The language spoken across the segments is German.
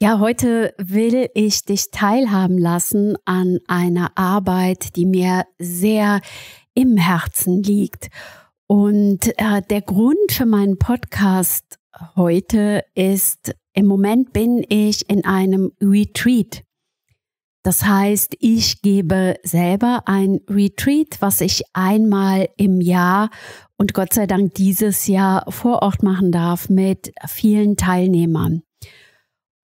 Ja, heute will ich dich teilhaben lassen an einer Arbeit, die mir sehr im Herzen liegt. Und äh, der Grund für meinen Podcast heute ist, im Moment bin ich in einem Retreat. Das heißt, ich gebe selber ein Retreat, was ich einmal im Jahr und Gott sei Dank dieses Jahr vor Ort machen darf mit vielen Teilnehmern.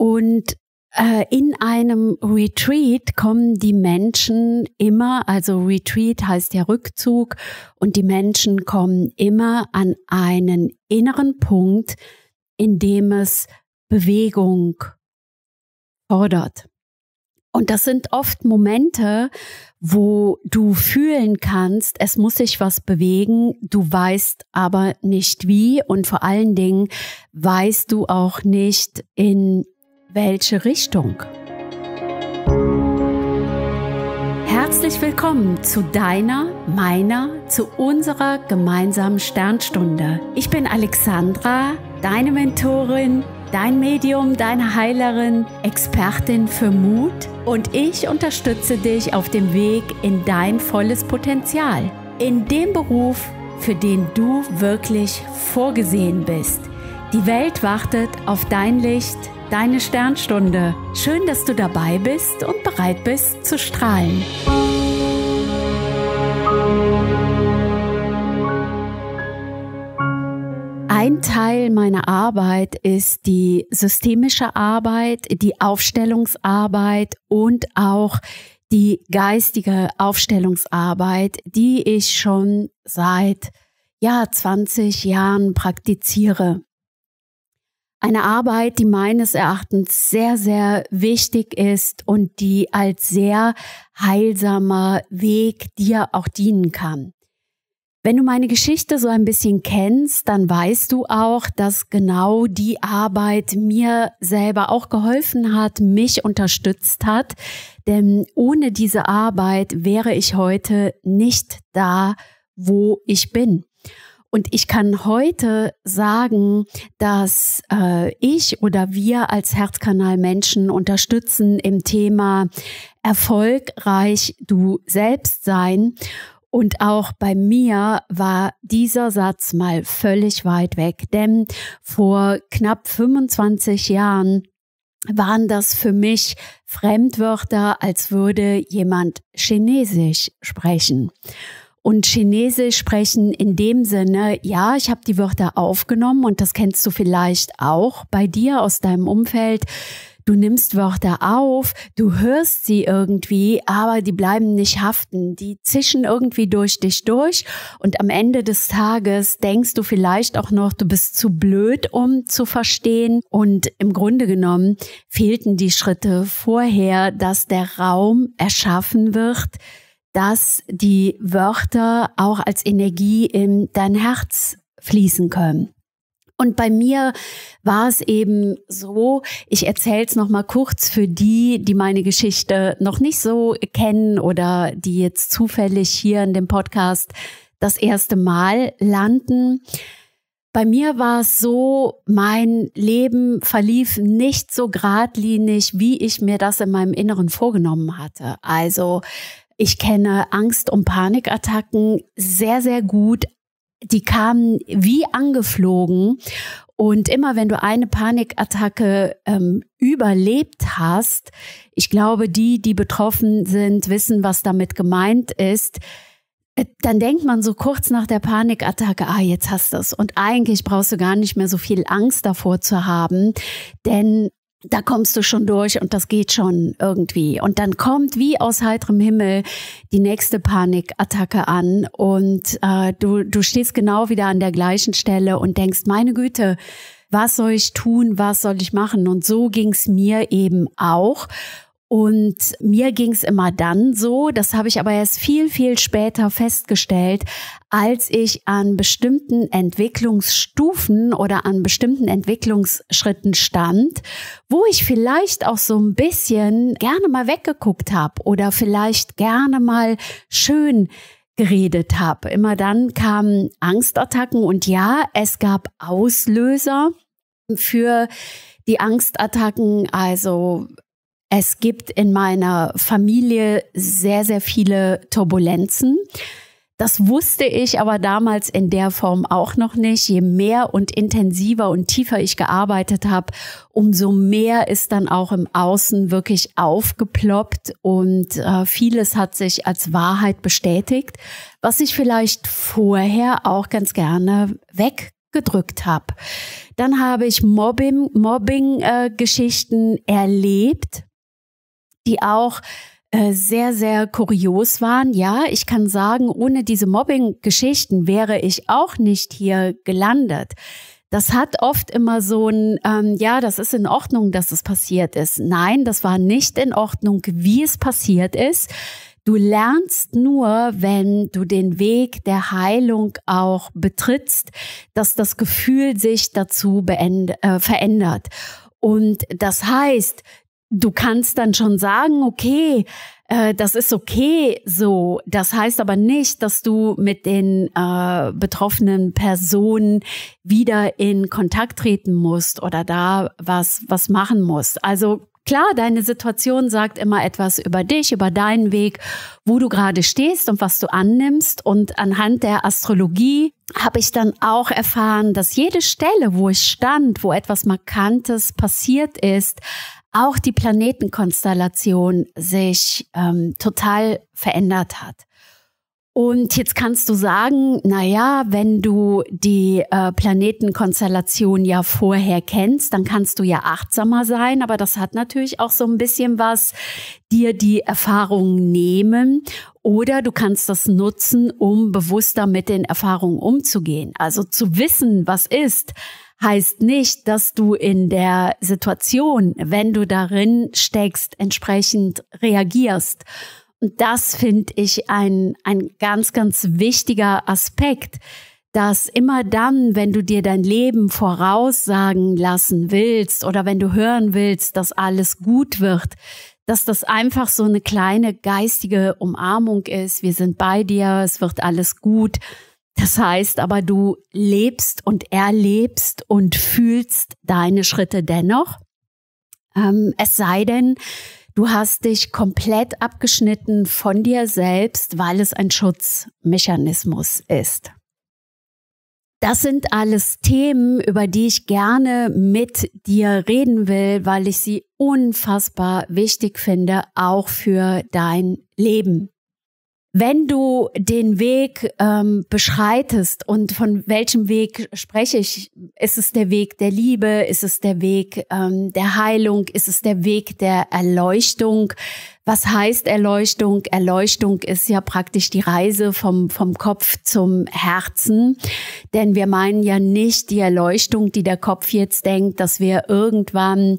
Und äh, in einem Retreat kommen die Menschen immer, also Retreat heißt ja Rückzug, und die Menschen kommen immer an einen inneren Punkt, in dem es Bewegung fordert. Und das sind oft Momente, wo du fühlen kannst, es muss sich was bewegen, du weißt aber nicht wie und vor allen Dingen weißt du auch nicht, in welche Richtung? Herzlich willkommen zu deiner, meiner, zu unserer gemeinsamen Sternstunde. Ich bin Alexandra, deine Mentorin, dein Medium, deine Heilerin, Expertin für Mut und ich unterstütze dich auf dem Weg in dein volles Potenzial, in dem Beruf, für den du wirklich vorgesehen bist. Die Welt wartet auf dein Licht deine Sternstunde. Schön, dass du dabei bist und bereit bist zu strahlen. Ein Teil meiner Arbeit ist die systemische Arbeit, die Aufstellungsarbeit und auch die geistige Aufstellungsarbeit, die ich schon seit ja 20 Jahren praktiziere. Eine Arbeit, die meines Erachtens sehr, sehr wichtig ist und die als sehr heilsamer Weg dir auch dienen kann. Wenn du meine Geschichte so ein bisschen kennst, dann weißt du auch, dass genau die Arbeit mir selber auch geholfen hat, mich unterstützt hat. Denn ohne diese Arbeit wäre ich heute nicht da, wo ich bin. Und ich kann heute sagen, dass äh, ich oder wir als Herzkanal Menschen unterstützen im Thema erfolgreich du selbst sein. Und auch bei mir war dieser Satz mal völlig weit weg, denn vor knapp 25 Jahren waren das für mich Fremdwörter, als würde jemand Chinesisch sprechen. Und Chinesisch sprechen in dem Sinne, ja, ich habe die Wörter aufgenommen und das kennst du vielleicht auch bei dir aus deinem Umfeld. Du nimmst Wörter auf, du hörst sie irgendwie, aber die bleiben nicht haften. Die zischen irgendwie durch dich durch und am Ende des Tages denkst du vielleicht auch noch, du bist zu blöd, um zu verstehen. Und im Grunde genommen fehlten die Schritte vorher, dass der Raum erschaffen wird, dass die Wörter auch als Energie in dein Herz fließen können. Und bei mir war es eben so, ich erzähle es nochmal kurz für die, die meine Geschichte noch nicht so kennen oder die jetzt zufällig hier in dem Podcast das erste Mal landen. Bei mir war es so, mein Leben verlief nicht so geradlinig, wie ich mir das in meinem Inneren vorgenommen hatte. Also ich kenne Angst- und Panikattacken sehr, sehr gut. Die kamen wie angeflogen. Und immer wenn du eine Panikattacke ähm, überlebt hast, ich glaube, die, die betroffen sind, wissen, was damit gemeint ist äh, dann denkt man so kurz nach der Panikattacke, ah, jetzt hast du es. Und eigentlich brauchst du gar nicht mehr so viel Angst davor zu haben, denn da kommst du schon durch und das geht schon irgendwie. Und dann kommt wie aus heiterem Himmel die nächste Panikattacke an und äh, du, du stehst genau wieder an der gleichen Stelle und denkst, meine Güte, was soll ich tun, was soll ich machen? Und so ging's mir eben auch. Und mir ging es immer dann so, das habe ich aber erst viel, viel später festgestellt, als ich an bestimmten Entwicklungsstufen oder an bestimmten Entwicklungsschritten stand, wo ich vielleicht auch so ein bisschen gerne mal weggeguckt habe oder vielleicht gerne mal schön geredet habe. Immer dann kamen Angstattacken und ja, es gab Auslöser für die Angstattacken, also es gibt in meiner Familie sehr, sehr viele Turbulenzen. Das wusste ich aber damals in der Form auch noch nicht. Je mehr und intensiver und tiefer ich gearbeitet habe, umso mehr ist dann auch im Außen wirklich aufgeploppt und äh, vieles hat sich als Wahrheit bestätigt, was ich vielleicht vorher auch ganz gerne weg gedrückt habe. Dann habe ich Mobbing-Geschichten Mobbing, äh, erlebt, die auch äh, sehr, sehr kurios waren. Ja, ich kann sagen, ohne diese Mobbing-Geschichten wäre ich auch nicht hier gelandet. Das hat oft immer so ein, ähm, ja, das ist in Ordnung, dass es passiert ist. Nein, das war nicht in Ordnung, wie es passiert ist. Du lernst nur, wenn du den Weg der Heilung auch betrittst, dass das Gefühl sich dazu äh, verändert. Und das heißt, du kannst dann schon sagen, okay, äh, das ist okay so. Das heißt aber nicht, dass du mit den äh, betroffenen Personen wieder in Kontakt treten musst oder da was, was machen musst. Also klar, deine Situation sagt immer etwas über dich, über deinen Weg, wo du gerade stehst und was du annimmst. Und anhand der Astrologie habe ich dann auch erfahren, dass jede Stelle, wo ich stand, wo etwas Markantes passiert ist, auch die Planetenkonstellation sich ähm, total verändert hat. Und jetzt kannst du sagen, na ja, wenn du die äh, Planetenkonstellation ja vorher kennst, dann kannst du ja achtsamer sein, aber das hat natürlich auch so ein bisschen was dir die Erfahrung nehmen oder du kannst das nutzen, um bewusster mit den Erfahrungen umzugehen. Also zu wissen, was ist, heißt nicht, dass du in der Situation, wenn du darin steckst, entsprechend reagierst. Und das finde ich ein, ein ganz, ganz wichtiger Aspekt, dass immer dann, wenn du dir dein Leben voraussagen lassen willst oder wenn du hören willst, dass alles gut wird, dass das einfach so eine kleine geistige Umarmung ist. Wir sind bei dir, es wird alles gut. Das heißt aber, du lebst und erlebst und fühlst deine Schritte dennoch. Ähm, es sei denn, du hast dich komplett abgeschnitten von dir selbst, weil es ein Schutzmechanismus ist. Das sind alles Themen, über die ich gerne mit dir reden will, weil ich sie unfassbar wichtig finde, auch für dein Leben wenn du den Weg ähm, beschreitest und von welchem Weg spreche ich? Ist es der Weg der Liebe? Ist es der Weg ähm, der Heilung? Ist es der Weg der Erleuchtung? Was heißt Erleuchtung? Erleuchtung ist ja praktisch die Reise vom, vom Kopf zum Herzen. Denn wir meinen ja nicht die Erleuchtung, die der Kopf jetzt denkt, dass wir irgendwann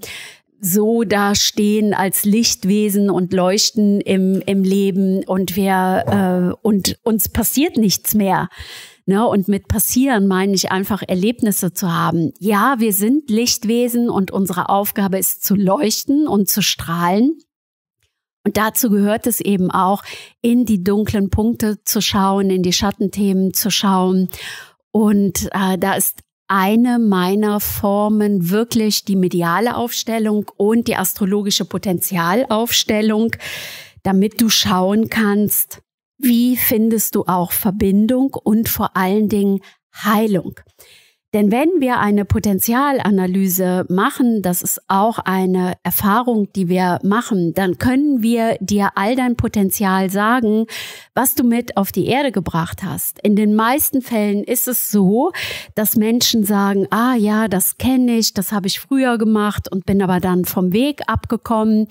so da stehen als Lichtwesen und leuchten im, im Leben und wir äh, und uns passiert nichts mehr. Ne? Und mit passieren meine ich einfach Erlebnisse zu haben. Ja, wir sind Lichtwesen und unsere Aufgabe ist zu leuchten und zu strahlen. Und dazu gehört es eben auch, in die dunklen Punkte zu schauen, in die Schattenthemen zu schauen. Und äh, da ist eine meiner Formen wirklich die mediale Aufstellung und die astrologische Potenzialaufstellung, damit du schauen kannst, wie findest du auch Verbindung und vor allen Dingen Heilung. Denn wenn wir eine Potenzialanalyse machen, das ist auch eine Erfahrung, die wir machen, dann können wir dir all dein Potenzial sagen, was du mit auf die Erde gebracht hast. In den meisten Fällen ist es so, dass Menschen sagen, ah ja, das kenne ich, das habe ich früher gemacht und bin aber dann vom Weg abgekommen.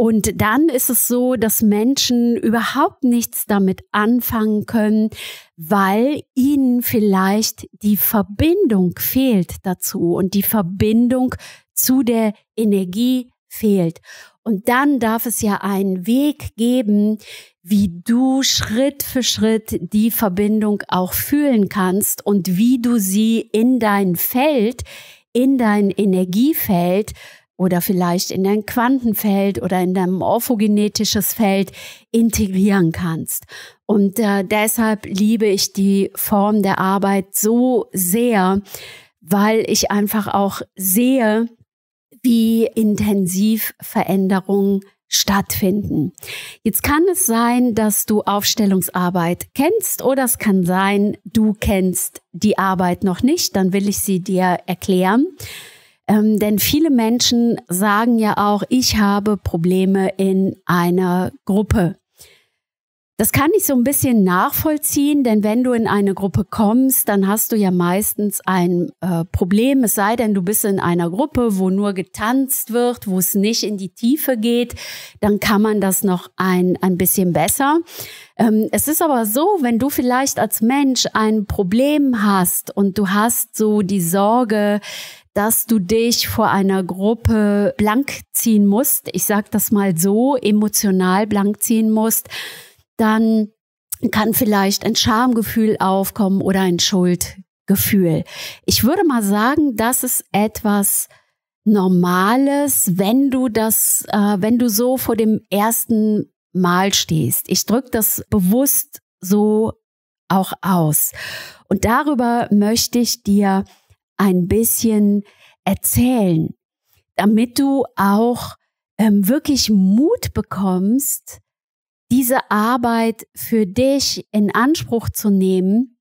Und dann ist es so, dass Menschen überhaupt nichts damit anfangen können, weil ihnen vielleicht die Verbindung fehlt dazu und die Verbindung zu der Energie fehlt. Und dann darf es ja einen Weg geben, wie du Schritt für Schritt die Verbindung auch fühlen kannst und wie du sie in dein Feld, in dein Energiefeld oder vielleicht in dein Quantenfeld oder in dein morphogenetisches Feld integrieren kannst. Und äh, deshalb liebe ich die Form der Arbeit so sehr, weil ich einfach auch sehe, wie intensiv Veränderungen stattfinden. Jetzt kann es sein, dass du Aufstellungsarbeit kennst oder es kann sein, du kennst die Arbeit noch nicht, dann will ich sie dir erklären. Ähm, denn viele Menschen sagen ja auch, ich habe Probleme in einer Gruppe. Das kann ich so ein bisschen nachvollziehen, denn wenn du in eine Gruppe kommst, dann hast du ja meistens ein äh, Problem, es sei denn, du bist in einer Gruppe, wo nur getanzt wird, wo es nicht in die Tiefe geht, dann kann man das noch ein, ein bisschen besser. Ähm, es ist aber so, wenn du vielleicht als Mensch ein Problem hast und du hast so die Sorge, dass du dich vor einer Gruppe blank ziehen musst, ich sage das mal so, emotional blank ziehen musst, dann kann vielleicht ein Schamgefühl aufkommen oder ein Schuldgefühl. Ich würde mal sagen, das ist etwas Normales, wenn du das, äh, wenn du so vor dem ersten Mal stehst. Ich drücke das bewusst so auch aus. Und darüber möchte ich dir ein bisschen erzählen, damit du auch ähm, wirklich Mut bekommst, diese Arbeit für dich in Anspruch zu nehmen,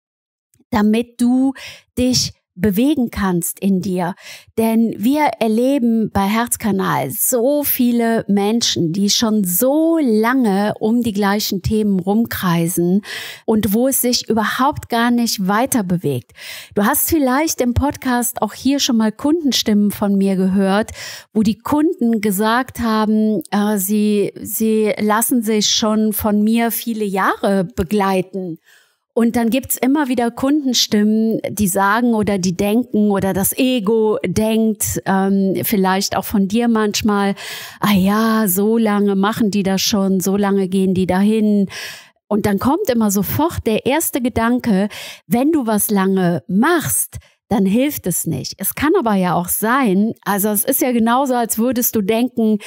damit du dich bewegen kannst in dir. Denn wir erleben bei Herzkanal so viele Menschen, die schon so lange um die gleichen Themen rumkreisen und wo es sich überhaupt gar nicht weiter bewegt. Du hast vielleicht im Podcast auch hier schon mal Kundenstimmen von mir gehört, wo die Kunden gesagt haben, äh, sie, sie lassen sich schon von mir viele Jahre begleiten und dann gibt's immer wieder Kundenstimmen, die sagen oder die denken oder das Ego denkt, ähm, vielleicht auch von dir manchmal, ah ja, so lange machen die das schon, so lange gehen die dahin. Und dann kommt immer sofort der erste Gedanke, wenn du was lange machst, dann hilft es nicht. Es kann aber ja auch sein, also es ist ja genauso, als würdest du denken,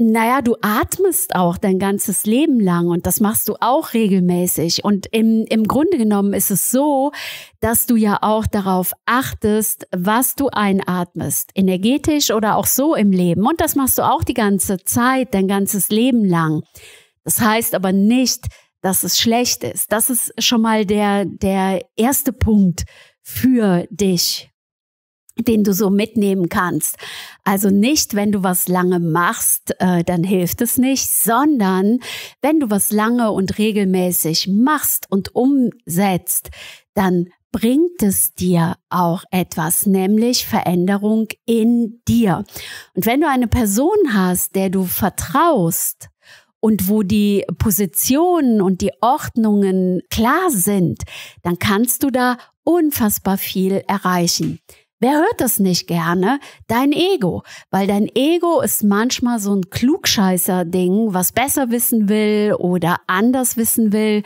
naja, du atmest auch dein ganzes Leben lang und das machst du auch regelmäßig. Und im, im Grunde genommen ist es so, dass du ja auch darauf achtest, was du einatmest, energetisch oder auch so im Leben. Und das machst du auch die ganze Zeit, dein ganzes Leben lang. Das heißt aber nicht, dass es schlecht ist. Das ist schon mal der, der erste Punkt für dich, den du so mitnehmen kannst. Also nicht, wenn du was lange machst, äh, dann hilft es nicht, sondern wenn du was lange und regelmäßig machst und umsetzt, dann bringt es dir auch etwas, nämlich Veränderung in dir. Und wenn du eine Person hast, der du vertraust, und wo die Positionen und die Ordnungen klar sind, dann kannst du da unfassbar viel erreichen. Wer hört das nicht gerne? Dein Ego. Weil dein Ego ist manchmal so ein Klugscheißer-Ding, was besser wissen will oder anders wissen will.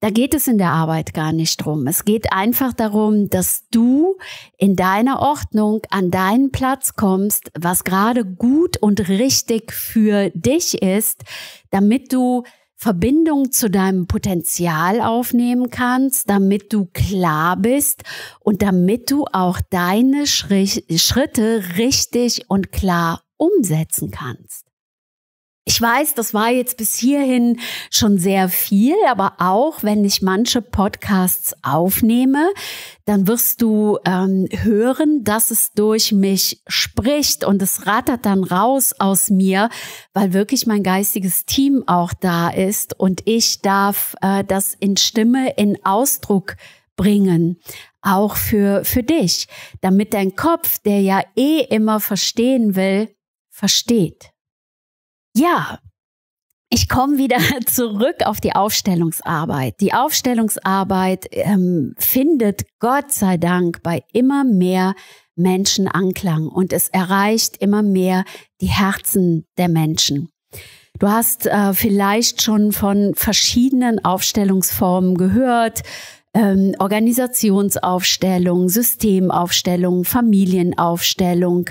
Da geht es in der Arbeit gar nicht drum. Es geht einfach darum, dass du in deiner Ordnung an deinen Platz kommst, was gerade gut und richtig für dich ist, damit du Verbindung zu deinem Potenzial aufnehmen kannst, damit du klar bist und damit du auch deine Schritte richtig und klar umsetzen kannst. Ich weiß, das war jetzt bis hierhin schon sehr viel, aber auch wenn ich manche Podcasts aufnehme, dann wirst du ähm, hören, dass es durch mich spricht und es rattert dann raus aus mir, weil wirklich mein geistiges Team auch da ist und ich darf äh, das in Stimme, in Ausdruck bringen, auch für, für dich, damit dein Kopf, der ja eh immer verstehen will, versteht. Ja, ich komme wieder zurück auf die Aufstellungsarbeit. Die Aufstellungsarbeit ähm, findet Gott sei Dank bei immer mehr Menschen Anklang und es erreicht immer mehr die Herzen der Menschen. Du hast äh, vielleicht schon von verschiedenen Aufstellungsformen gehört. Ähm, Organisationsaufstellung, Systemaufstellung, Familienaufstellung,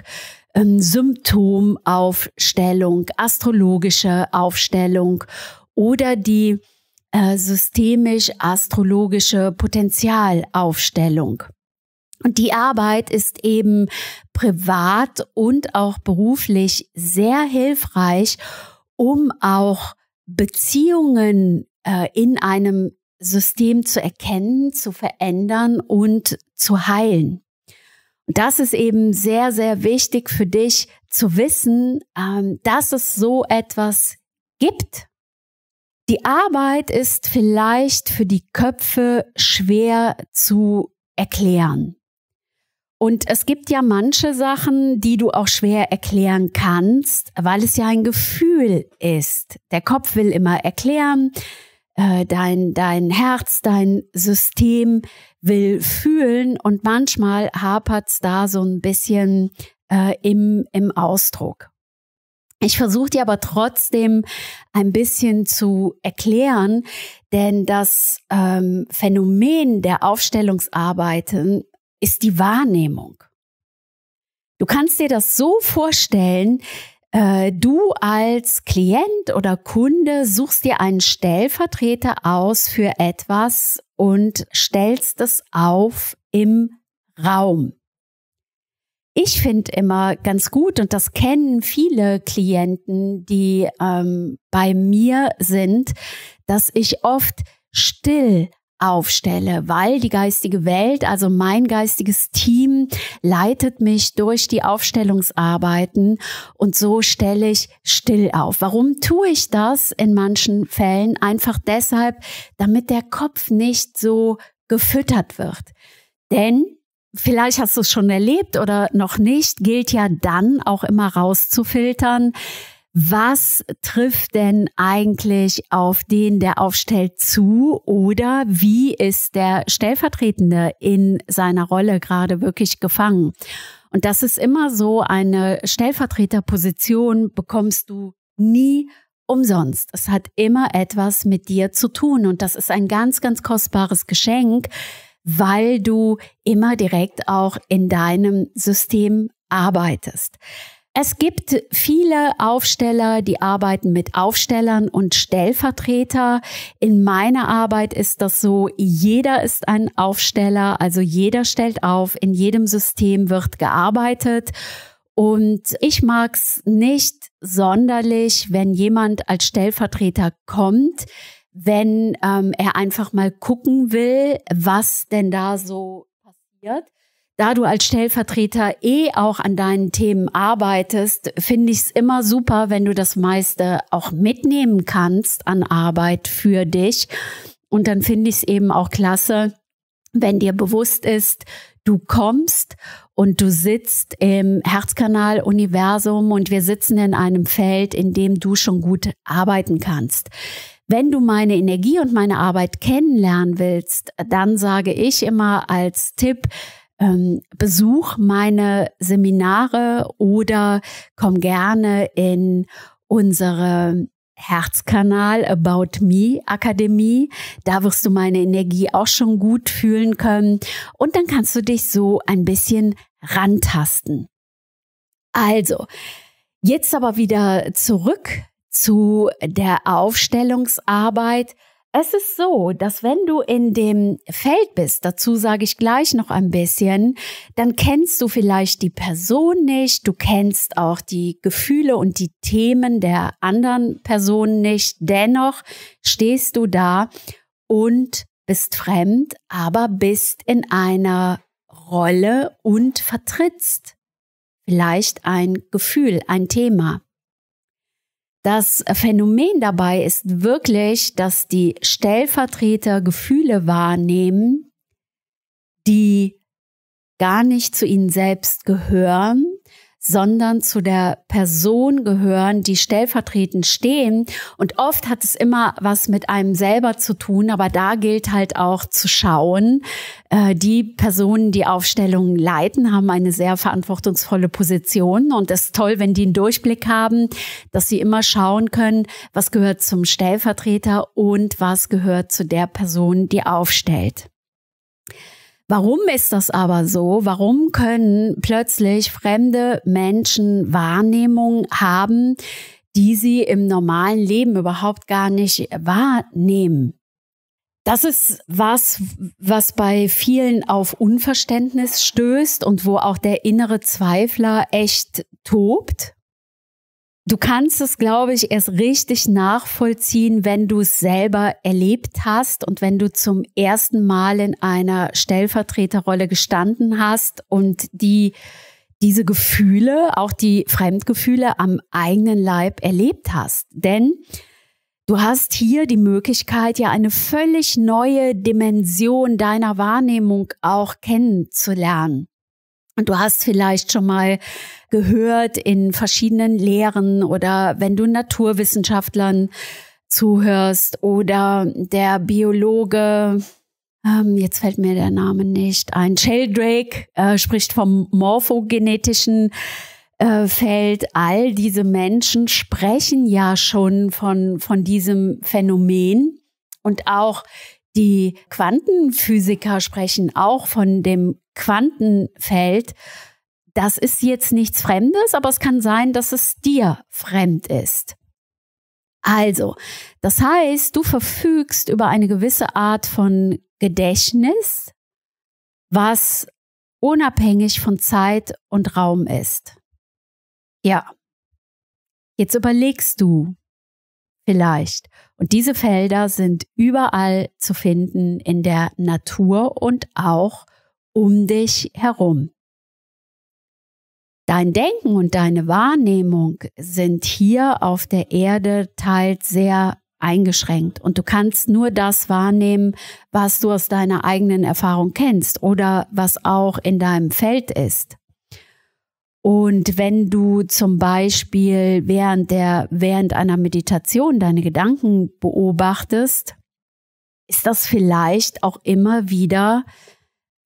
Symptomaufstellung, astrologische Aufstellung oder die äh, systemisch-astrologische Potenzialaufstellung. Und die Arbeit ist eben privat und auch beruflich sehr hilfreich, um auch Beziehungen äh, in einem System zu erkennen, zu verändern und zu heilen das ist eben sehr, sehr wichtig für dich zu wissen, ähm, dass es so etwas gibt. Die Arbeit ist vielleicht für die Köpfe schwer zu erklären. Und es gibt ja manche Sachen, die du auch schwer erklären kannst, weil es ja ein Gefühl ist. Der Kopf will immer erklären, äh, dein, dein Herz, dein System will fühlen und manchmal hapert's da so ein bisschen äh, im, im Ausdruck. Ich versuche dir aber trotzdem ein bisschen zu erklären, denn das ähm, Phänomen der Aufstellungsarbeiten ist die Wahrnehmung. Du kannst dir das so vorstellen, äh, du als Klient oder Kunde suchst dir einen Stellvertreter aus für etwas und stellst es auf im Raum. Ich finde immer ganz gut, und das kennen viele Klienten, die ähm, bei mir sind, dass ich oft still aufstelle, weil die geistige Welt, also mein geistiges Team, leitet mich durch die Aufstellungsarbeiten und so stelle ich still auf. Warum tue ich das in manchen Fällen? Einfach deshalb, damit der Kopf nicht so gefüttert wird. Denn vielleicht hast du es schon erlebt oder noch nicht, gilt ja dann auch immer rauszufiltern, was trifft denn eigentlich auf den, der aufstellt, zu? Oder wie ist der Stellvertretende in seiner Rolle gerade wirklich gefangen? Und das ist immer so, eine Stellvertreterposition bekommst du nie umsonst. Es hat immer etwas mit dir zu tun. Und das ist ein ganz, ganz kostbares Geschenk, weil du immer direkt auch in deinem System arbeitest. Es gibt viele Aufsteller, die arbeiten mit Aufstellern und Stellvertreter. In meiner Arbeit ist das so, jeder ist ein Aufsteller, also jeder stellt auf, in jedem System wird gearbeitet. Und ich mag's nicht sonderlich, wenn jemand als Stellvertreter kommt, wenn ähm, er einfach mal gucken will, was denn da so passiert. Da du als Stellvertreter eh auch an deinen Themen arbeitest, finde ich es immer super, wenn du das meiste auch mitnehmen kannst an Arbeit für dich. Und dann finde ich es eben auch klasse, wenn dir bewusst ist, du kommst und du sitzt im Herzkanal-Universum und wir sitzen in einem Feld, in dem du schon gut arbeiten kannst. Wenn du meine Energie und meine Arbeit kennenlernen willst, dann sage ich immer als Tipp, ähm, besuch meine Seminare oder komm gerne in unsere Herzkanal About Me Akademie. Da wirst du meine Energie auch schon gut fühlen können. Und dann kannst du dich so ein bisschen rantasten. Also, jetzt aber wieder zurück zu der Aufstellungsarbeit. Es ist so, dass wenn du in dem Feld bist, dazu sage ich gleich noch ein bisschen, dann kennst du vielleicht die Person nicht, du kennst auch die Gefühle und die Themen der anderen Person nicht. Dennoch stehst du da und bist fremd, aber bist in einer Rolle und vertrittst vielleicht ein Gefühl, ein Thema. Das Phänomen dabei ist wirklich, dass die Stellvertreter Gefühle wahrnehmen, die gar nicht zu ihnen selbst gehören sondern zu der Person gehören, die stellvertretend stehen. Und oft hat es immer was mit einem selber zu tun, aber da gilt halt auch zu schauen, äh, die Personen, die Aufstellungen leiten, haben eine sehr verantwortungsvolle Position und es ist toll, wenn die einen Durchblick haben, dass sie immer schauen können, was gehört zum Stellvertreter und was gehört zu der Person, die aufstellt. Warum ist das aber so? Warum können plötzlich fremde Menschen Wahrnehmung haben, die sie im normalen Leben überhaupt gar nicht wahrnehmen? Das ist was, was bei vielen auf Unverständnis stößt und wo auch der innere Zweifler echt tobt. Du kannst es, glaube ich, erst richtig nachvollziehen, wenn du es selber erlebt hast und wenn du zum ersten Mal in einer Stellvertreterrolle gestanden hast und die diese Gefühle, auch die Fremdgefühle am eigenen Leib erlebt hast. Denn du hast hier die Möglichkeit, ja eine völlig neue Dimension deiner Wahrnehmung auch kennenzulernen. Und du hast vielleicht schon mal gehört in verschiedenen Lehren oder wenn du Naturwissenschaftlern zuhörst oder der Biologe, ähm, jetzt fällt mir der Name nicht ein, Sheldrake äh, spricht vom morphogenetischen äh, Feld. All diese Menschen sprechen ja schon von, von diesem Phänomen und auch die Quantenphysiker sprechen auch von dem Quantenfeld, das ist jetzt nichts Fremdes, aber es kann sein, dass es dir fremd ist. Also, das heißt, du verfügst über eine gewisse Art von Gedächtnis, was unabhängig von Zeit und Raum ist. Ja. Jetzt überlegst du vielleicht. Und diese Felder sind überall zu finden in der Natur und auch um dich herum. Dein Denken und deine Wahrnehmung sind hier auf der Erde teils sehr eingeschränkt und du kannst nur das wahrnehmen, was du aus deiner eigenen Erfahrung kennst oder was auch in deinem Feld ist. Und wenn du zum Beispiel während der, während einer Meditation deine Gedanken beobachtest, ist das vielleicht auch immer wieder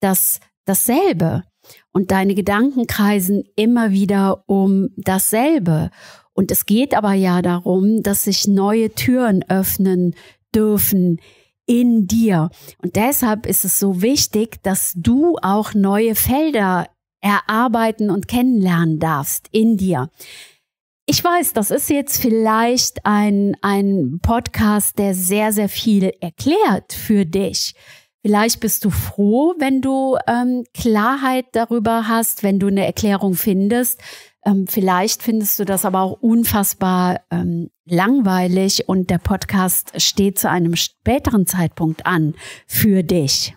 das dasselbe. Und deine Gedanken kreisen immer wieder um dasselbe. Und es geht aber ja darum, dass sich neue Türen öffnen dürfen in dir. Und deshalb ist es so wichtig, dass du auch neue Felder erarbeiten und kennenlernen darfst in dir. Ich weiß, das ist jetzt vielleicht ein, ein Podcast, der sehr, sehr viel erklärt für dich. Vielleicht bist du froh, wenn du ähm, Klarheit darüber hast, wenn du eine Erklärung findest. Ähm, vielleicht findest du das aber auch unfassbar ähm, langweilig und der Podcast steht zu einem späteren Zeitpunkt an für dich.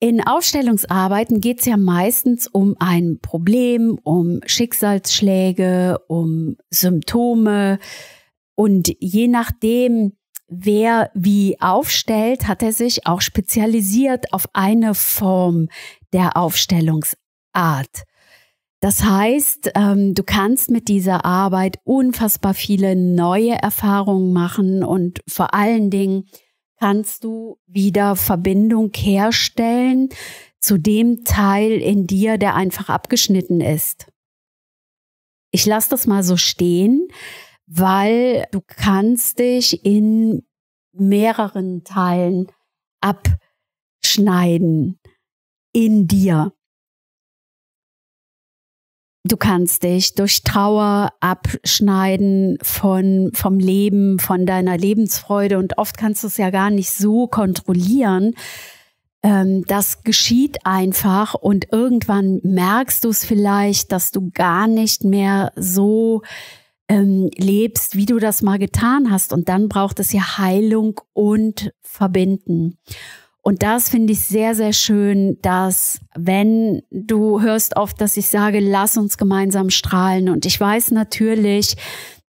In Aufstellungsarbeiten geht es ja meistens um ein Problem, um Schicksalsschläge, um Symptome. Und je nachdem, wer wie aufstellt, hat er sich auch spezialisiert auf eine Form der Aufstellungsart. Das heißt, ähm, du kannst mit dieser Arbeit unfassbar viele neue Erfahrungen machen und vor allen Dingen kannst du wieder Verbindung herstellen zu dem Teil in dir, der einfach abgeschnitten ist. Ich lasse das mal so stehen weil du kannst dich in mehreren Teilen abschneiden in dir. Du kannst dich durch Trauer abschneiden von, vom Leben, von deiner Lebensfreude und oft kannst du es ja gar nicht so kontrollieren. Ähm, das geschieht einfach und irgendwann merkst du es vielleicht, dass du gar nicht mehr so ähm, lebst, wie du das mal getan hast. Und dann braucht es ja Heilung und Verbinden. Und das finde ich sehr, sehr schön, dass wenn du hörst oft, dass ich sage, lass uns gemeinsam strahlen. Und ich weiß natürlich,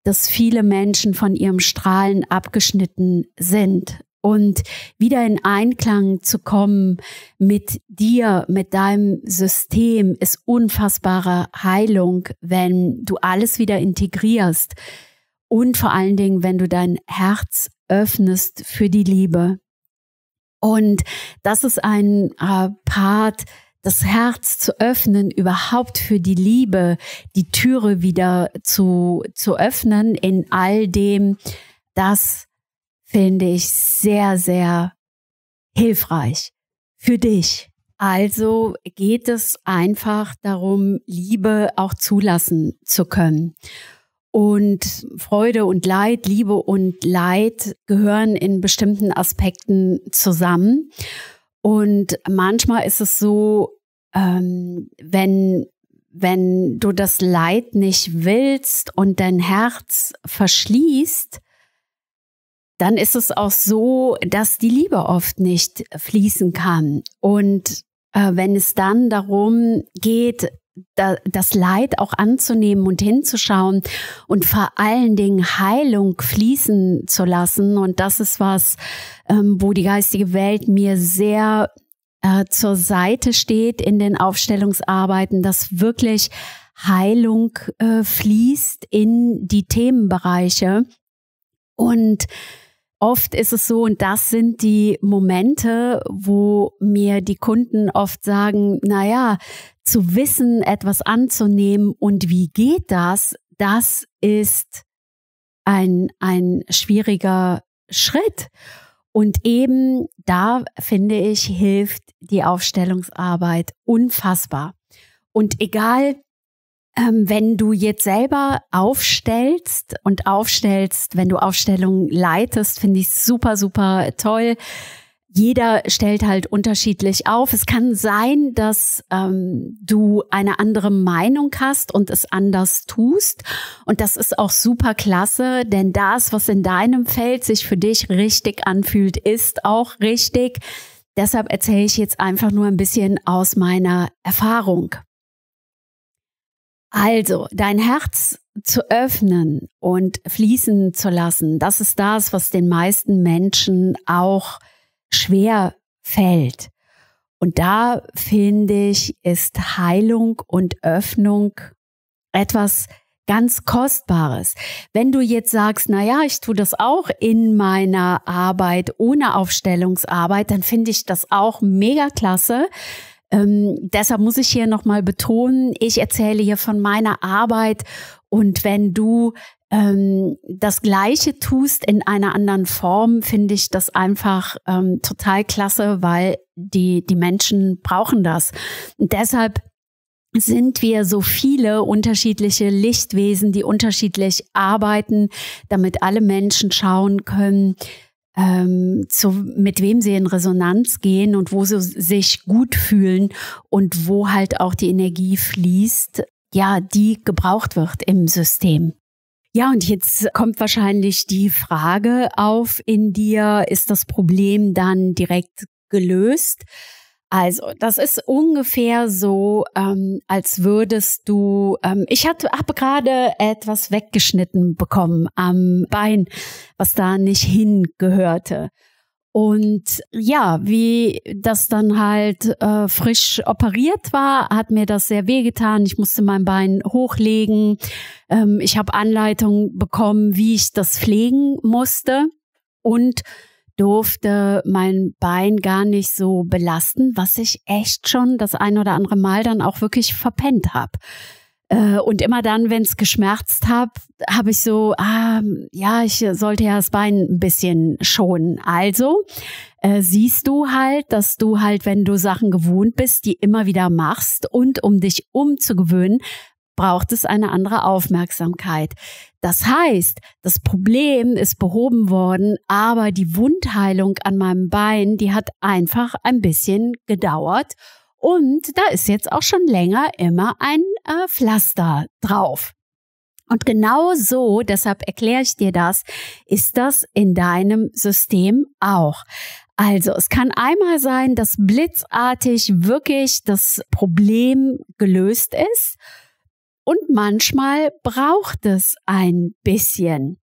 dass viele Menschen von ihrem Strahlen abgeschnitten sind und wieder in Einklang zu kommen mit dir, mit deinem System, ist unfassbare Heilung, wenn du alles wieder integrierst und vor allen Dingen, wenn du dein Herz öffnest für die Liebe. Und das ist ein äh, Part, das Herz zu öffnen, überhaupt für die Liebe, die Türe wieder zu, zu öffnen in all dem, das finde ich sehr, sehr hilfreich für dich. Also geht es einfach darum, Liebe auch zulassen zu können. Und Freude und Leid, Liebe und Leid gehören in bestimmten Aspekten zusammen. Und manchmal ist es so, ähm, wenn, wenn du das Leid nicht willst und dein Herz verschließt, dann ist es auch so, dass die Liebe oft nicht fließen kann. Und äh, wenn es dann darum geht, da, das Leid auch anzunehmen und hinzuschauen und vor allen Dingen Heilung fließen zu lassen. Und das ist was, ähm, wo die geistige Welt mir sehr äh, zur Seite steht in den Aufstellungsarbeiten, dass wirklich Heilung äh, fließt in die Themenbereiche. Und Oft ist es so, und das sind die Momente, wo mir die Kunden oft sagen, na ja, zu wissen, etwas anzunehmen und wie geht das, das ist ein, ein schwieriger Schritt. Und eben da, finde ich, hilft die Aufstellungsarbeit unfassbar. Und egal, ähm, wenn du jetzt selber aufstellst und aufstellst, wenn du Aufstellungen leitest, finde ich super, super toll. Jeder stellt halt unterschiedlich auf. Es kann sein, dass ähm, du eine andere Meinung hast und es anders tust. Und das ist auch super klasse, denn das, was in deinem Feld sich für dich richtig anfühlt, ist auch richtig. Deshalb erzähle ich jetzt einfach nur ein bisschen aus meiner Erfahrung. Also, dein Herz zu öffnen und fließen zu lassen, das ist das, was den meisten Menschen auch schwer fällt. Und da finde ich, ist Heilung und Öffnung etwas ganz Kostbares. Wenn du jetzt sagst, na ja, ich tue das auch in meiner Arbeit ohne Aufstellungsarbeit, dann finde ich das auch mega klasse. Ähm, deshalb muss ich hier nochmal betonen, ich erzähle hier von meiner Arbeit und wenn du ähm, das Gleiche tust in einer anderen Form, finde ich das einfach ähm, total klasse, weil die, die Menschen brauchen das. Und deshalb sind wir so viele unterschiedliche Lichtwesen, die unterschiedlich arbeiten, damit alle Menschen schauen können, ähm, zu, mit wem sie in Resonanz gehen und wo sie sich gut fühlen und wo halt auch die Energie fließt, ja, die gebraucht wird im System. Ja, und jetzt kommt wahrscheinlich die Frage auf in dir, ist das Problem dann direkt gelöst? Also, das ist ungefähr so, ähm, als würdest du, ähm, ich habe gerade etwas weggeschnitten bekommen am Bein, was da nicht hingehörte. Und ja, wie das dann halt äh, frisch operiert war, hat mir das sehr wehgetan. Ich musste mein Bein hochlegen. Ähm, ich habe Anleitung bekommen, wie ich das pflegen musste. Und durfte mein Bein gar nicht so belasten, was ich echt schon das ein oder andere Mal dann auch wirklich verpennt habe. Äh, und immer dann, wenn es geschmerzt hat, habe ich so, ah, ja, ich sollte ja das Bein ein bisschen schonen. Also äh, siehst du halt, dass du halt, wenn du Sachen gewohnt bist, die immer wieder machst und um dich umzugewöhnen, braucht es eine andere Aufmerksamkeit. Das heißt, das Problem ist behoben worden, aber die Wundheilung an meinem Bein, die hat einfach ein bisschen gedauert. Und da ist jetzt auch schon länger immer ein äh, Pflaster drauf. Und genau so, deshalb erkläre ich dir das, ist das in deinem System auch. Also, es kann einmal sein, dass blitzartig wirklich das Problem gelöst ist und manchmal braucht es ein bisschen.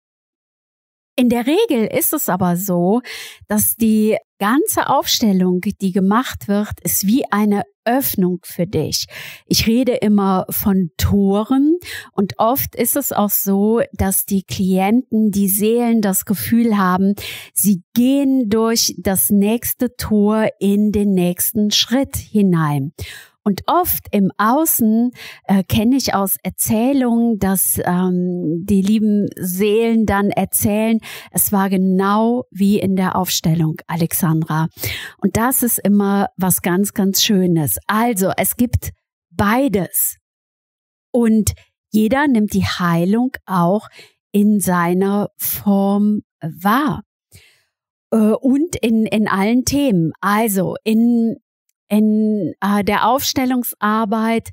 In der Regel ist es aber so, dass die ganze Aufstellung, die gemacht wird, ist wie eine Öffnung für dich. Ich rede immer von Toren und oft ist es auch so, dass die Klienten, die Seelen das Gefühl haben, sie gehen durch das nächste Tor in den nächsten Schritt hinein. Und oft im Außen äh, kenne ich aus Erzählungen, dass ähm, die lieben Seelen dann erzählen, es war genau wie in der Aufstellung, Alexandra. Und das ist immer was ganz, ganz Schönes. Also, es gibt beides. Und jeder nimmt die Heilung auch in seiner Form wahr äh, und in, in allen Themen. Also in in äh, der Aufstellungsarbeit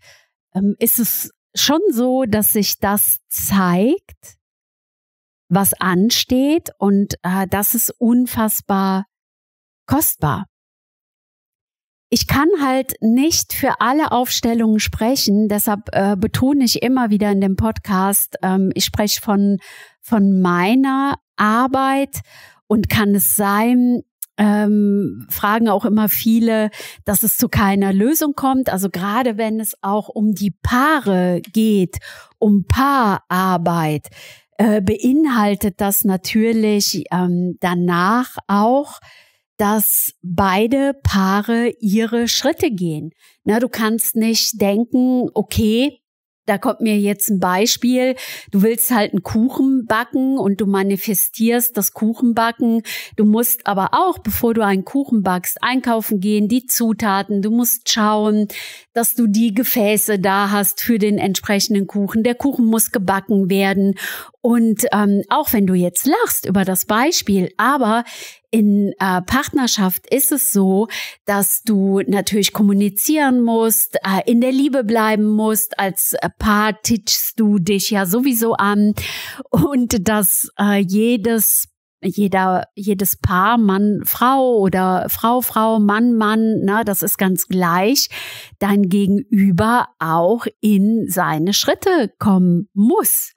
ähm, ist es schon so, dass sich das zeigt, was ansteht und äh, das ist unfassbar kostbar. Ich kann halt nicht für alle Aufstellungen sprechen, deshalb äh, betone ich immer wieder in dem Podcast, ähm, ich spreche von, von meiner Arbeit und kann es sein, ähm, fragen auch immer viele, dass es zu keiner Lösung kommt. Also gerade wenn es auch um die Paare geht, um Paararbeit, äh, beinhaltet das natürlich ähm, danach auch, dass beide Paare ihre Schritte gehen. Na, ne, du kannst nicht denken, okay, da kommt mir jetzt ein Beispiel. Du willst halt einen Kuchen backen und du manifestierst das Kuchenbacken. Du musst aber auch, bevor du einen Kuchen backst, einkaufen gehen, die Zutaten. Du musst schauen, dass du die Gefäße da hast für den entsprechenden Kuchen. Der Kuchen muss gebacken werden. Und ähm, auch wenn du jetzt lachst über das Beispiel, aber in äh, Partnerschaft ist es so, dass du natürlich kommunizieren musst, äh, in der Liebe bleiben musst. Als äh, Paar titschst du dich ja sowieso an und dass äh, jedes jeder, jedes Paar, Mann, Frau oder Frau, Frau, Mann, Mann, na, ne, das ist ganz gleich, dein Gegenüber auch in seine Schritte kommen muss.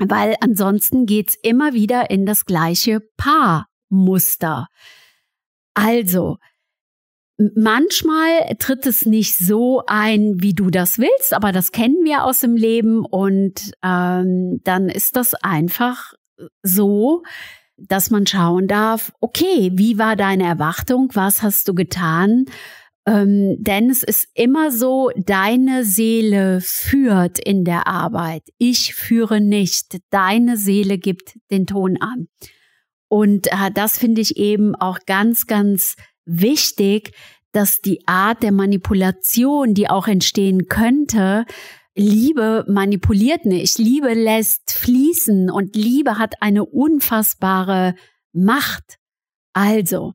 Weil ansonsten geht's immer wieder in das gleiche Paar Muster. Also, manchmal tritt es nicht so ein, wie du das willst, aber das kennen wir aus dem Leben und ähm, dann ist das einfach so, dass man schauen darf, okay, wie war deine Erwartung, was hast du getan? Ähm, denn es ist immer so, deine Seele führt in der Arbeit. Ich führe nicht. Deine Seele gibt den Ton an. Und äh, das finde ich eben auch ganz, ganz wichtig, dass die Art der Manipulation, die auch entstehen könnte, Liebe manipuliert nicht. Liebe lässt fließen und Liebe hat eine unfassbare Macht. Also,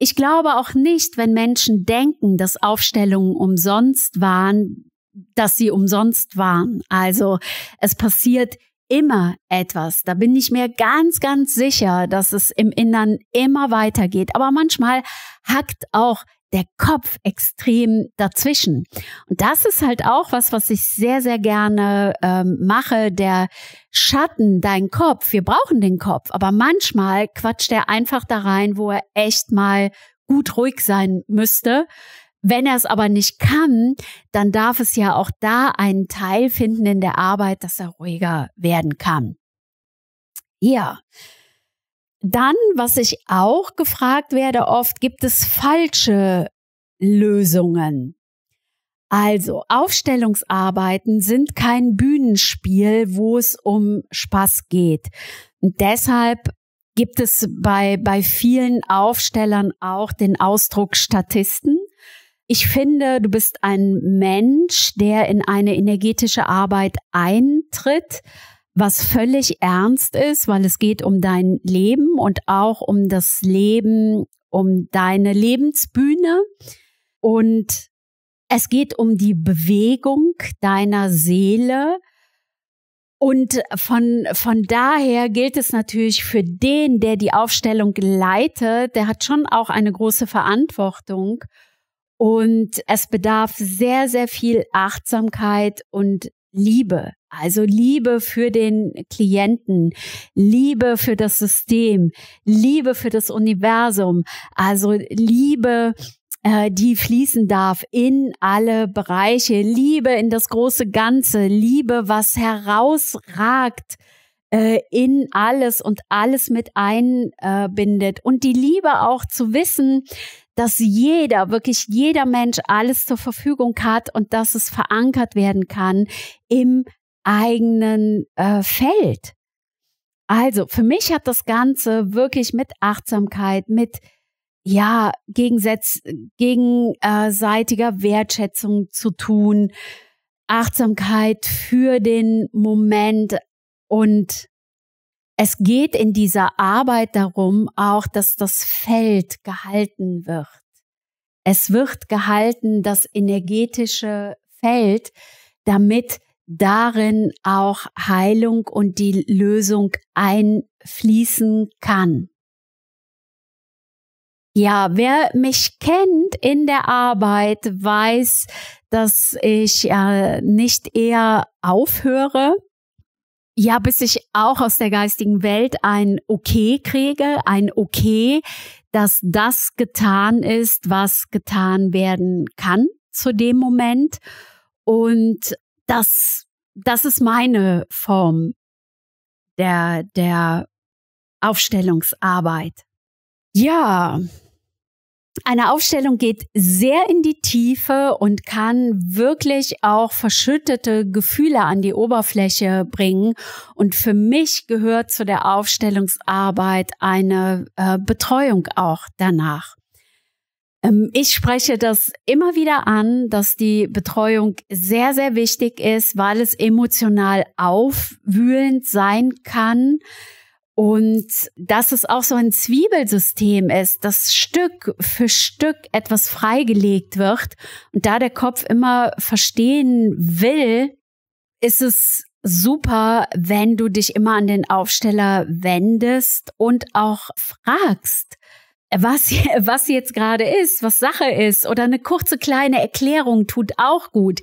ich glaube auch nicht, wenn Menschen denken, dass Aufstellungen umsonst waren, dass sie umsonst waren. Also es passiert immer etwas. Da bin ich mir ganz, ganz sicher, dass es im Innern immer weitergeht. Aber manchmal hackt auch der Kopf extrem dazwischen. Und das ist halt auch was, was ich sehr, sehr gerne ähm, mache. Der Schatten, dein Kopf. Wir brauchen den Kopf, aber manchmal quatscht er einfach da rein, wo er echt mal gut ruhig sein müsste. Wenn er es aber nicht kann, dann darf es ja auch da einen Teil finden in der Arbeit, dass er ruhiger werden kann. Ja. Dann, was ich auch gefragt werde oft, gibt es falsche Lösungen? Also, Aufstellungsarbeiten sind kein Bühnenspiel, wo es um Spaß geht. Und deshalb gibt es bei, bei vielen Aufstellern auch den Ausdruck Statisten. Ich finde, du bist ein Mensch, der in eine energetische Arbeit eintritt, was völlig ernst ist, weil es geht um dein Leben und auch um das Leben, um deine Lebensbühne. Und es geht um die Bewegung deiner Seele. Und von, von daher gilt es natürlich für den, der die Aufstellung leitet, der hat schon auch eine große Verantwortung und es bedarf sehr, sehr viel Achtsamkeit und Liebe. Also Liebe für den Klienten, Liebe für das System, Liebe für das Universum, also Liebe äh, die fließen darf in alle Bereiche, Liebe in das große Ganze, Liebe, was herausragt äh, in alles und alles mit einbindet und die Liebe auch zu wissen, dass jeder, wirklich jeder Mensch alles zur Verfügung hat und dass es verankert werden kann im eigenen äh, Feld. Also für mich hat das Ganze wirklich mit Achtsamkeit, mit ja, Gegensätz, gegenseitiger äh, Wertschätzung zu tun, Achtsamkeit für den Moment und es geht in dieser Arbeit darum auch, dass das Feld gehalten wird. Es wird gehalten, das energetische Feld, damit darin auch Heilung und die Lösung einfließen kann. Ja, wer mich kennt in der Arbeit, weiß, dass ich äh, nicht eher aufhöre, ja, bis ich auch aus der geistigen Welt ein Okay kriege, ein Okay, dass das getan ist, was getan werden kann zu dem Moment. Und das, das ist meine Form der, der Aufstellungsarbeit. Ja, eine Aufstellung geht sehr in die Tiefe und kann wirklich auch verschüttete Gefühle an die Oberfläche bringen. Und für mich gehört zu der Aufstellungsarbeit eine äh, Betreuung auch danach. Ähm, ich spreche das immer wieder an, dass die Betreuung sehr, sehr wichtig ist, weil es emotional aufwühlend sein kann und dass es auch so ein Zwiebelsystem ist, dass Stück für Stück etwas freigelegt wird. Und da der Kopf immer verstehen will, ist es super, wenn du dich immer an den Aufsteller wendest und auch fragst, was, was jetzt gerade ist, was Sache ist oder eine kurze kleine Erklärung tut auch gut.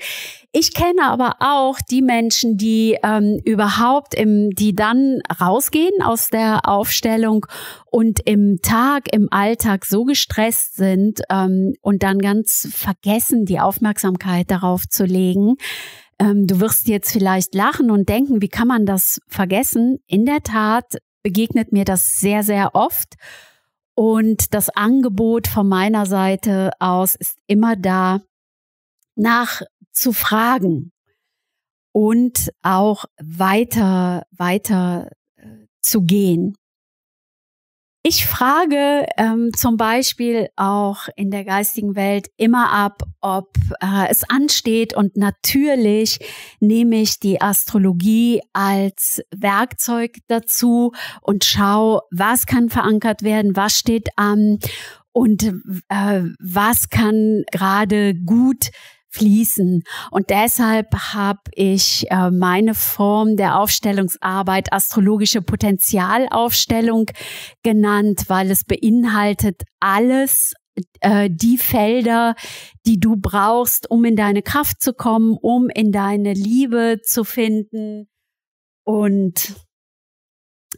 Ich kenne aber auch die Menschen, die ähm, überhaupt im, die dann rausgehen aus der Aufstellung und im Tag, im Alltag so gestresst sind ähm, und dann ganz vergessen, die Aufmerksamkeit darauf zu legen. Ähm, du wirst jetzt vielleicht lachen und denken, wie kann man das vergessen? In der Tat begegnet mir das sehr, sehr oft. Und das Angebot von meiner Seite aus ist immer da, nach zu fragen und auch weiter, weiter äh, zu gehen. Ich frage ähm, zum Beispiel auch in der geistigen Welt immer ab, ob äh, es ansteht und natürlich nehme ich die Astrologie als Werkzeug dazu und schaue, was kann verankert werden, was steht an und äh, was kann gerade gut fließen. Und deshalb habe ich äh, meine Form der Aufstellungsarbeit astrologische Potenzialaufstellung genannt, weil es beinhaltet alles, äh, die Felder, die du brauchst, um in deine Kraft zu kommen, um in deine Liebe zu finden. Und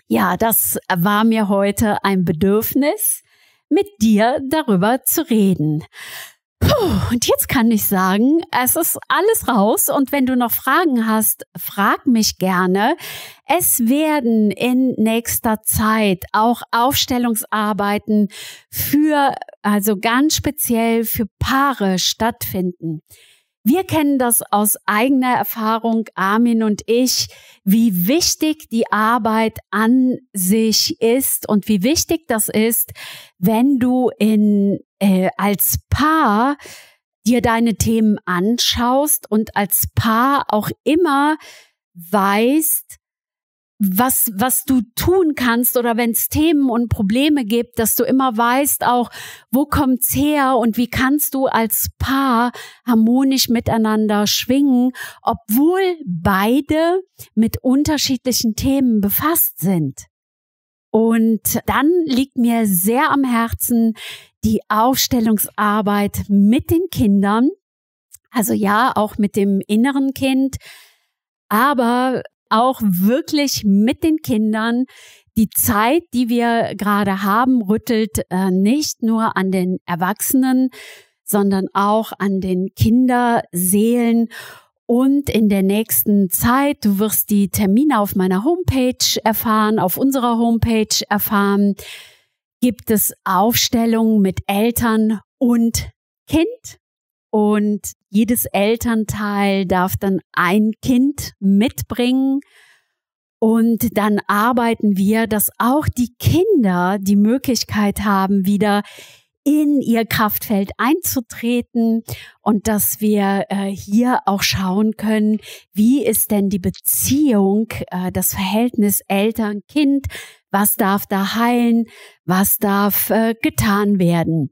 ja, das war mir heute ein Bedürfnis, mit dir darüber zu reden. Puh, und jetzt kann ich sagen, es ist alles raus. Und wenn du noch Fragen hast, frag mich gerne. Es werden in nächster Zeit auch Aufstellungsarbeiten für, also ganz speziell für Paare stattfinden. Wir kennen das aus eigener Erfahrung, Armin und ich, wie wichtig die Arbeit an sich ist und wie wichtig das ist, wenn du in äh, als Paar dir deine Themen anschaust und als Paar auch immer weißt, was, was du tun kannst oder wenn es Themen und Probleme gibt, dass du immer weißt auch, wo kommt's her und wie kannst du als Paar harmonisch miteinander schwingen, obwohl beide mit unterschiedlichen Themen befasst sind. Und dann liegt mir sehr am Herzen die Aufstellungsarbeit mit den Kindern. Also ja, auch mit dem inneren Kind, aber auch wirklich mit den Kindern. Die Zeit, die wir gerade haben, rüttelt äh, nicht nur an den Erwachsenen, sondern auch an den Kinderseelen. Und in der nächsten Zeit, du wirst die Termine auf meiner Homepage erfahren, auf unserer Homepage erfahren gibt es Aufstellungen mit Eltern und Kind. Und jedes Elternteil darf dann ein Kind mitbringen. Und dann arbeiten wir, dass auch die Kinder die Möglichkeit haben, wieder in ihr Kraftfeld einzutreten und dass wir äh, hier auch schauen können, wie ist denn die Beziehung, äh, das Verhältnis Eltern-Kind, was darf da heilen, was darf äh, getan werden.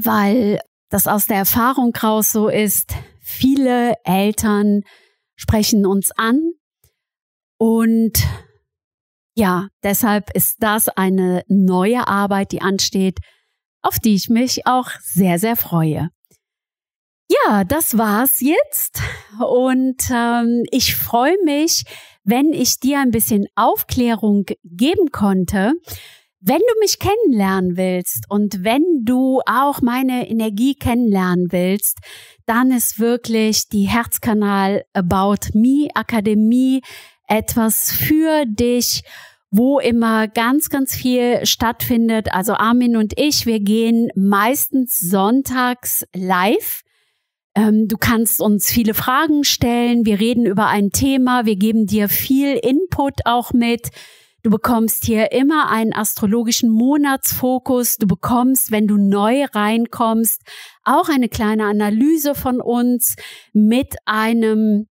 Weil das aus der Erfahrung raus so ist, viele Eltern sprechen uns an und ja, deshalb ist das eine neue Arbeit, die ansteht, auf die ich mich auch sehr, sehr freue. Ja, das war's jetzt. Und ähm, ich freue mich, wenn ich dir ein bisschen Aufklärung geben konnte. Wenn du mich kennenlernen willst und wenn du auch meine Energie kennenlernen willst, dann ist wirklich die Herzkanal About Me Akademie etwas für dich wo immer ganz, ganz viel stattfindet. Also Armin und ich, wir gehen meistens sonntags live. Ähm, du kannst uns viele Fragen stellen. Wir reden über ein Thema. Wir geben dir viel Input auch mit. Du bekommst hier immer einen astrologischen Monatsfokus. Du bekommst, wenn du neu reinkommst, auch eine kleine Analyse von uns mit einem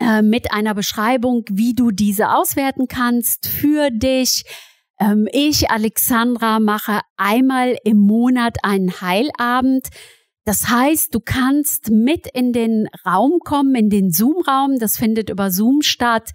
äh, mit einer Beschreibung, wie du diese auswerten kannst für dich. Ähm, ich, Alexandra, mache einmal im Monat einen Heilabend. Das heißt, du kannst mit in den Raum kommen, in den Zoom-Raum. Das findet über Zoom statt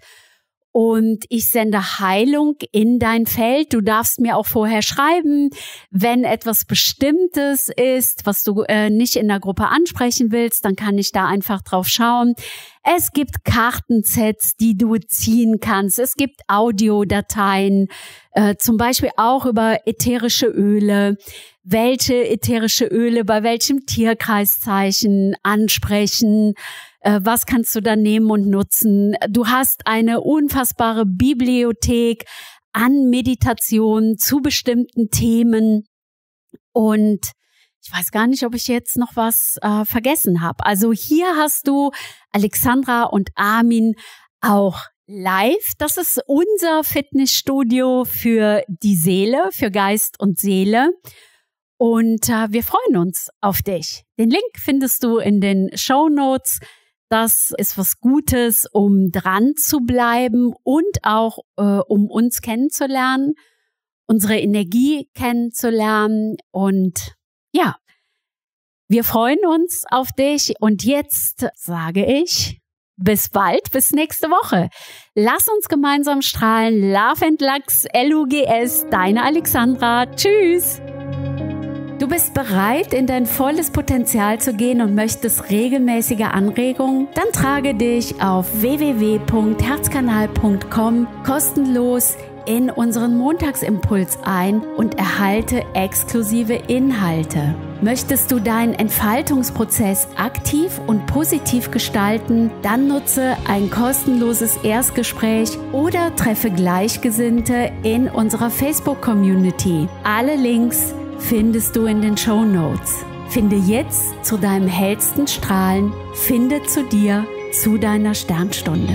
und ich sende Heilung in dein Feld. Du darfst mir auch vorher schreiben, wenn etwas Bestimmtes ist, was du äh, nicht in der Gruppe ansprechen willst, dann kann ich da einfach drauf schauen. Es gibt Kartensets, die du ziehen kannst. Es gibt Audiodateien, äh, zum Beispiel auch über ätherische Öle, welche ätherische Öle bei welchem Tierkreiszeichen ansprechen äh, was kannst du da nehmen und nutzen. Du hast eine unfassbare Bibliothek an Meditation zu bestimmten Themen. Und ich weiß gar nicht, ob ich jetzt noch was äh, vergessen habe. Also hier hast du Alexandra und Armin auch live. Das ist unser Fitnessstudio für die Seele, für Geist und Seele. Und äh, wir freuen uns auf dich. Den Link findest du in den Show Notes. Das ist was Gutes, um dran zu bleiben und auch äh, um uns kennenzulernen, unsere Energie kennenzulernen. Und ja, wir freuen uns auf dich. Und jetzt sage ich, bis bald, bis nächste Woche. Lass uns gemeinsam strahlen. Love and Lux, L-U-G-S, deine Alexandra. Tschüss. Du bist bereit, in dein volles Potenzial zu gehen und möchtest regelmäßige Anregungen? Dann trage dich auf www.herzkanal.com kostenlos in unseren Montagsimpuls ein und erhalte exklusive Inhalte. Möchtest du deinen Entfaltungsprozess aktiv und positiv gestalten, dann nutze ein kostenloses Erstgespräch oder treffe Gleichgesinnte in unserer Facebook-Community. Alle Links findest du in den Show Notes. Finde jetzt zu deinem hellsten Strahlen, finde zu dir, zu deiner Sternstunde.